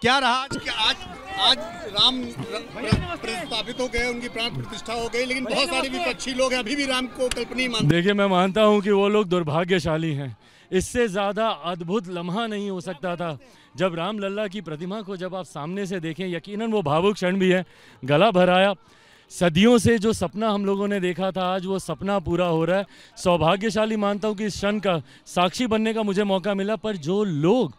क्या रहा आज क्या आज आज राम प्रस्तावित हो गए उनकी प्राण प्रतिष्ठा हो गई लेकिन बहुत सारे विपक्षी लोग हैं अभी भी राम को कल्पनीय मानते देखिए मैं मानता हूं कि वो लोग दुर्भाग्यशाली हैं इससे ज़्यादा अद्भुत लम्हा नहीं हो सकता था जब राम लल्ला की प्रतिमा को जब आप सामने से देखें यकीनन वो भावुक क्षण भी है गला भराया सदियों से जो सपना हम लोगों ने देखा था आज वो सपना पूरा हो रहा है सौभाग्यशाली मानता हूँ कि इस क्षण का साक्षी बनने का मुझे मौका मिला पर जो लोग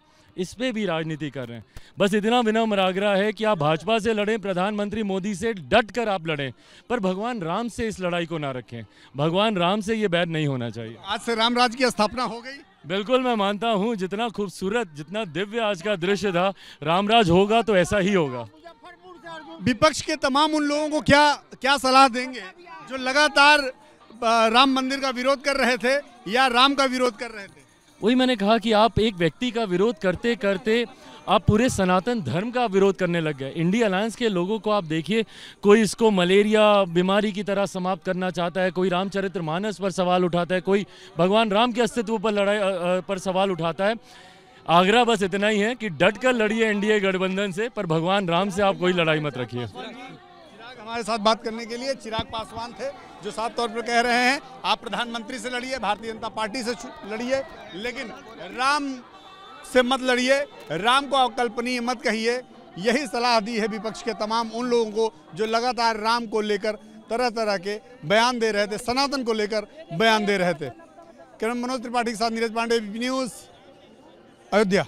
इस पर भी राजनीति कर रहे हैं बस इतना विनम्र आग्रह है कि आप भाजपा से लड़ें प्रधानमंत्री मोदी से डट कर आप लड़ें पर भगवान राम से इस लड़ाई को ना रखें भगवान राम से ये बैर नहीं होना चाहिए आज से रामराज की स्थापना हो गई बिल्कुल मैं मानता हूँ जितना खूबसूरत जितना दिव्य आज का दृश्य था रामराज होगा तो ऐसा ही होगा विपक्ष के तमाम उन लोगों को क्या क्या सलाह देंगे जो लगातार राम मंदिर का विरोध कर रहे थे या राम का विरोध कर रहे थे वही मैंने कहा कि आप एक व्यक्ति का विरोध करते करते आप पूरे सनातन धर्म का विरोध करने लग गए इंडिया अलायंस के लोगों को आप देखिए कोई इसको मलेरिया बीमारी की तरह समाप्त करना चाहता है कोई रामचरित्र मानस पर सवाल उठाता है कोई भगवान राम के अस्तित्व पर लड़ाई पर सवाल उठाता है आगरा बस इतना ही है कि डट कर लड़िए एनडीए गठबंधन से पर भगवान राम से आप कोई लड़ाई मत रखिए तक हमारे साथ बात करने के लिए चिराग पासवान थे जो साफ तौर पर कह रहे हैं आप प्रधानमंत्री से लड़िए भारतीय जनता पार्टी से लड़िए लेकिन राम से मत लड़िए राम को अकल्पनीय मत कहिए यही सलाह दी है विपक्ष के तमाम उन लोगों को जो लगातार राम को लेकर तरह तरह के बयान दे रहे थे सनातन को लेकर बयान दे रहे थे किरण मनोज त्रिपाठी के साथ नीरज पांडे न्यूज़ अयोध्या